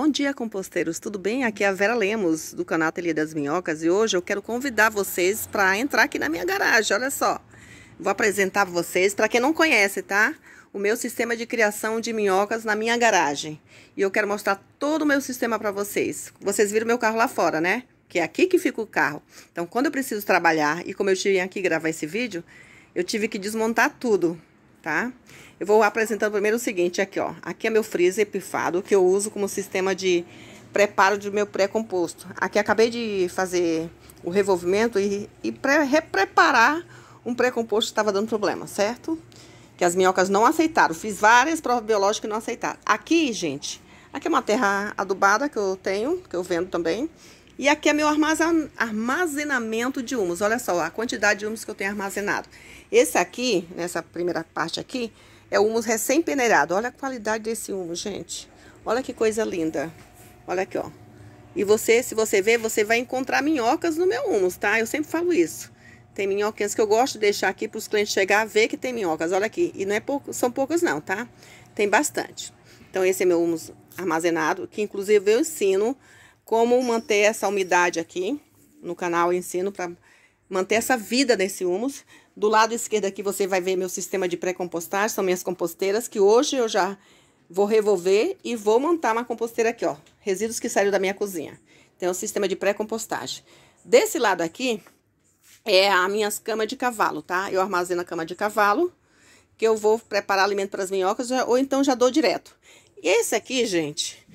Bom dia, composteiros. Tudo bem? Aqui é a Vera Lemos, do canal Ateliê das Minhocas. E hoje eu quero convidar vocês para entrar aqui na minha garagem. Olha só. Vou apresentar vocês, para quem não conhece, tá? O meu sistema de criação de minhocas na minha garagem. E eu quero mostrar todo o meu sistema para vocês. Vocês viram meu carro lá fora, né? Que é aqui que fica o carro. Então, quando eu preciso trabalhar e como eu estive aqui gravar esse vídeo, eu tive que desmontar tudo tá? Eu vou apresentando primeiro o seguinte aqui, ó. Aqui é meu freezer pifado, que eu uso como sistema de preparo do meu pré-composto. Aqui acabei de fazer o revolvimento e, e pré, repreparar um pré-composto que estava dando problema, certo? Que as minhocas não aceitaram. Fiz várias provas biológicas e não aceitaram. Aqui, gente, aqui é uma terra adubada que eu tenho, que eu vendo também. E aqui é meu armazenamento de humus. Olha só a quantidade de humus que eu tenho armazenado. Esse aqui, nessa primeira parte aqui, é o humus recém-peneirado. Olha a qualidade desse humus, gente. Olha que coisa linda. Olha aqui, ó. E você, se você ver, você vai encontrar minhocas no meu humus, tá? Eu sempre falo isso. Tem minhoquinhas que eu gosto de deixar aqui para os clientes chegar a ver que tem minhocas. Olha aqui. E não é pouco, são poucas não, tá? Tem bastante. Então, esse é meu humus armazenado, que inclusive eu ensino como manter essa umidade aqui no canal ensino para manter essa vida desse humus. Do lado esquerdo aqui você vai ver meu sistema de pré-compostagem, são minhas composteiras que hoje eu já vou revolver e vou montar uma composteira aqui, ó, resíduos que saíram da minha cozinha. Tem então, é o sistema de pré-compostagem. Desse lado aqui é a minhas camas de cavalo, tá? Eu armazeno a cama de cavalo, que eu vou preparar alimento para as minhocas ou então já dou direto. E esse aqui, gente,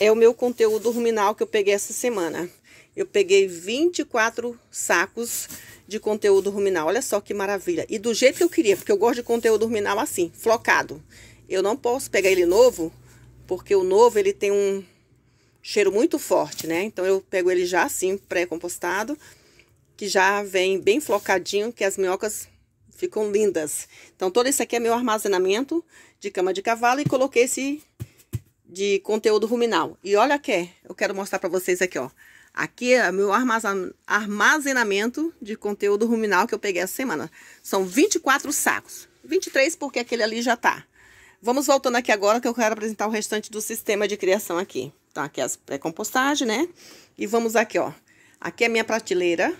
é o meu conteúdo ruminal que eu peguei essa semana. Eu peguei 24 sacos de conteúdo ruminal. Olha só que maravilha. E do jeito que eu queria, porque eu gosto de conteúdo ruminal assim, flocado. Eu não posso pegar ele novo, porque o novo ele tem um cheiro muito forte, né? Então eu pego ele já assim, pré-compostado, que já vem bem flocadinho, que as minhocas ficam lindas. Então todo esse aqui é meu armazenamento de cama de cavalo e coloquei esse de conteúdo ruminal. E olha que eu quero mostrar para vocês aqui, ó. Aqui é meu armazenamento de conteúdo ruminal que eu peguei essa semana. São 24 sacos. 23 porque aquele ali já tá. Vamos voltando aqui agora que eu quero apresentar o restante do sistema de criação aqui. Tá, aqui é as pré-compostagem, né? E vamos aqui, ó. Aqui é a minha prateleira,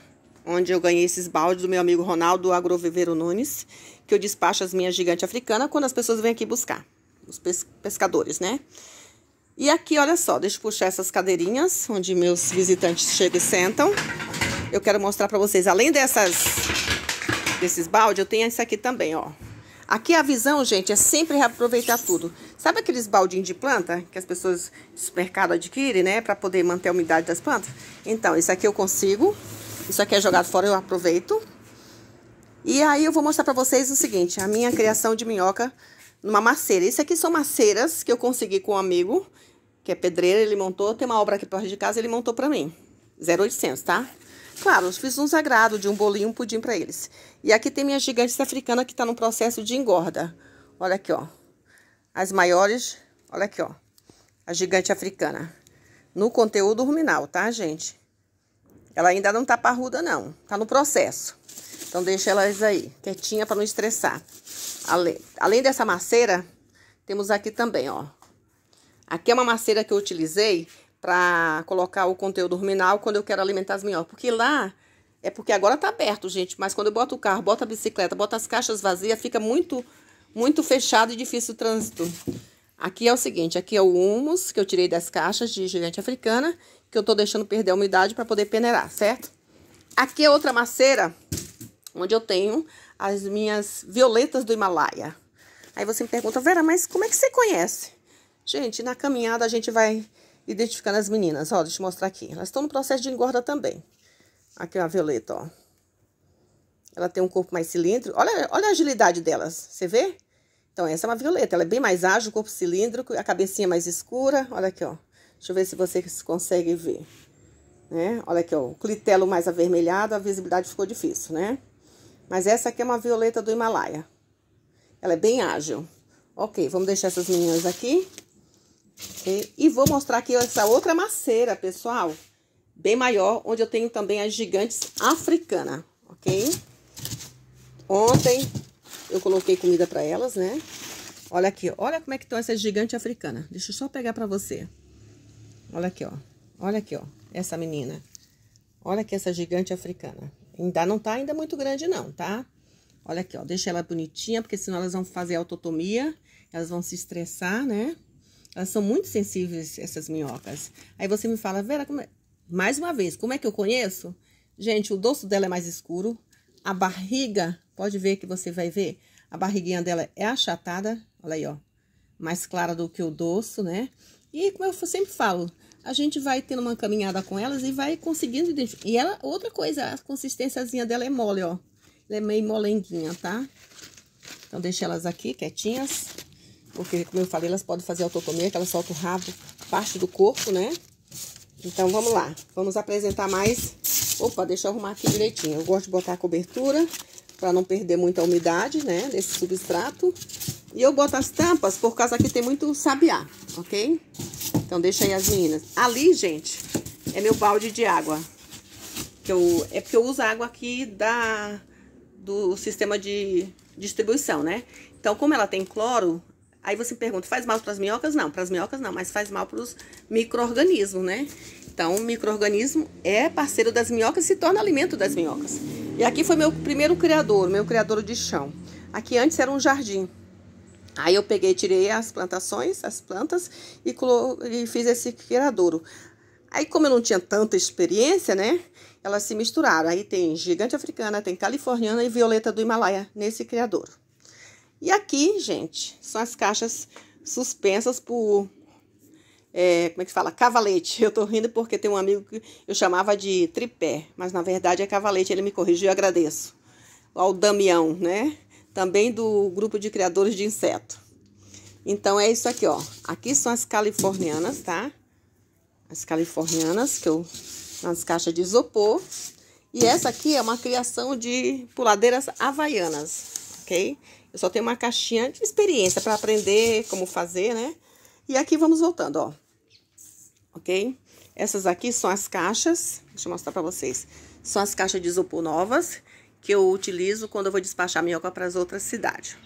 onde eu ganhei esses baldes do meu amigo Ronaldo Agroviveiro Nunes, que eu despacho as minhas gigantes africanas quando as pessoas vêm aqui buscar, os pescadores, né? E aqui, olha só, deixa eu puxar essas cadeirinhas, onde meus visitantes chegam e sentam. Eu quero mostrar para vocês, além dessas, desses baldes, eu tenho esse aqui também, ó. Aqui a visão, gente, é sempre reaproveitar tudo. Sabe aqueles baldinhos de planta que as pessoas no supermercado adquirem, né? Pra poder manter a umidade das plantas? Então, isso aqui eu consigo. Isso aqui é jogado fora, eu aproveito. E aí eu vou mostrar pra vocês o seguinte. A minha criação de minhoca numa maceira. Isso aqui são maceiras que eu consegui com um amigo, que é pedreiro, ele montou, tem uma obra aqui perto de casa, ele montou para mim. 0,800, tá? Claro, eu fiz um sagrado de um bolinho, um pudim para eles. E aqui tem minha gigante africana que tá no processo de engorda. Olha aqui, ó. As maiores, olha aqui, ó. A gigante africana. No conteúdo ruminal, tá, gente? Ela ainda não tá parruda, não. Tá no processo. Então, deixa elas aí, quietinha para não estressar. Além, além dessa maceira, temos aqui também, ó. Aqui é uma maceira que eu utilizei para colocar o conteúdo ruminal quando eu quero alimentar as minhocas. Porque lá, é porque agora tá aberto, gente. Mas quando eu boto o carro, boto a bicicleta, boto as caixas vazias, fica muito, muito fechado e difícil o trânsito. Aqui é o seguinte, aqui é o humus que eu tirei das caixas de gigante africana que eu tô deixando perder a umidade para poder peneirar, certo? Aqui é outra maceira, onde eu tenho as minhas violetas do Himalaia. Aí você me pergunta, Vera, mas como é que você conhece? Gente, na caminhada a gente vai identificando as meninas. Ó, deixa eu te mostrar aqui. Elas estão no processo de engorda também. Aqui é a violeta, ó. Ela tem um corpo mais cilíndrico. Olha, olha a agilidade delas, você vê? Então, essa é uma violeta. Ela é bem mais ágil, corpo cilíndrico, a cabecinha mais escura. Olha aqui, ó. Deixa eu ver se vocês conseguem ver. Né? Olha aqui, ó, o clitelo mais avermelhado, a visibilidade ficou difícil, né? Mas essa aqui é uma violeta do Himalaia. Ela é bem ágil. Ok, vamos deixar essas meninas aqui. Okay? E vou mostrar aqui essa outra maceira, pessoal. Bem maior, onde eu tenho também as gigantes africana, ok? Ontem eu coloquei comida para elas, né? Olha aqui, olha como é que estão essas gigantes africanas. Deixa eu só pegar para você. Olha aqui, ó. Olha aqui, ó. Essa menina. Olha aqui essa gigante africana. Ainda não tá ainda muito grande não, tá? Olha aqui, ó. Deixa ela bonitinha, porque senão elas vão fazer autotomia. Elas vão se estressar, né? Elas são muito sensíveis, essas minhocas. Aí você me fala, Vera, é? mais uma vez, como é que eu conheço? Gente, o dorso dela é mais escuro. A barriga, pode ver que você vai ver. A barriguinha dela é achatada. Olha aí, ó. Mais clara do que o dorso, né? E como eu sempre falo, a gente vai tendo uma caminhada com elas e vai conseguindo identificar. E ela, outra coisa, a consistênciazinha dela é mole, ó. Ela é meio molenguinha, tá? Então, deixa elas aqui quietinhas. Porque, como eu falei, elas podem fazer autotomia, que elas soltam o rabo, parte do corpo, né? Então, vamos lá. Vamos apresentar mais... Opa, deixa eu arrumar aqui direitinho. Eu gosto de botar a cobertura para não perder muita umidade, né? Desse substrato. E eu boto as tampas por causa que tem muito sabiá, ok? Então, deixa aí as meninas. Ali, gente, é meu balde de água. Que eu, é porque eu uso água aqui da, do sistema de distribuição, né? Então, como ela tem cloro, aí você pergunta, faz mal para as minhocas? Não, para as minhocas não, mas faz mal para os micro-organismos, né? Então, o micro-organismo é parceiro das minhocas e se torna alimento das minhocas. E aqui foi meu primeiro criador, meu criador de chão. Aqui antes era um jardim. Aí eu peguei, tirei as plantações, as plantas e, e fiz esse criadouro. Aí, como eu não tinha tanta experiência, né? Elas se misturaram. Aí tem gigante africana, tem californiana e violeta do Himalaia nesse criadouro. E aqui, gente, são as caixas suspensas por. É, como é que fala? Cavalete. Eu tô rindo porque tem um amigo que eu chamava de tripé, mas na verdade é cavalete. Ele me corrigiu, e agradeço. O Damião, né? também do grupo de criadores de inseto. Então é isso aqui, ó. Aqui são as californianas, tá? As californianas que eu nas caixas de isopor. E essa aqui é uma criação de puladeiras havaianas, ok? Eu só tenho uma caixinha de experiência para aprender como fazer, né? E aqui vamos voltando, ó. Ok? Essas aqui são as caixas. Deixa eu mostrar para vocês. São as caixas de isopor novas que eu utilizo quando eu vou despachar minhoca para as outras cidades.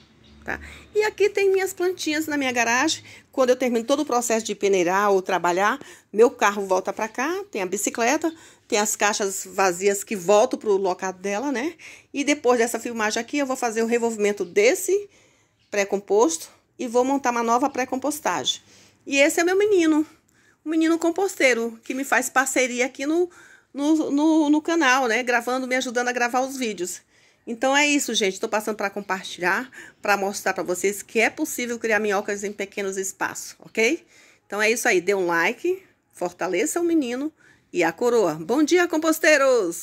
Tá? E aqui tem minhas plantinhas na minha garagem. Quando eu termino todo o processo de peneirar ou trabalhar, meu carro volta para cá, tem a bicicleta, tem as caixas vazias que volto para o local dela, né? E depois dessa filmagem aqui, eu vou fazer o revolvimento desse pré-composto e vou montar uma nova pré-compostagem. E esse é meu menino, o menino composteiro, que me faz parceria aqui no no, no, no canal, né? Gravando, me ajudando a gravar os vídeos. Então é isso, gente. Estou passando para compartilhar, para mostrar para vocês que é possível criar minhocas em pequenos espaços, ok? Então é isso aí. Dê um like, fortaleça o menino e a coroa. Bom dia, composteiros!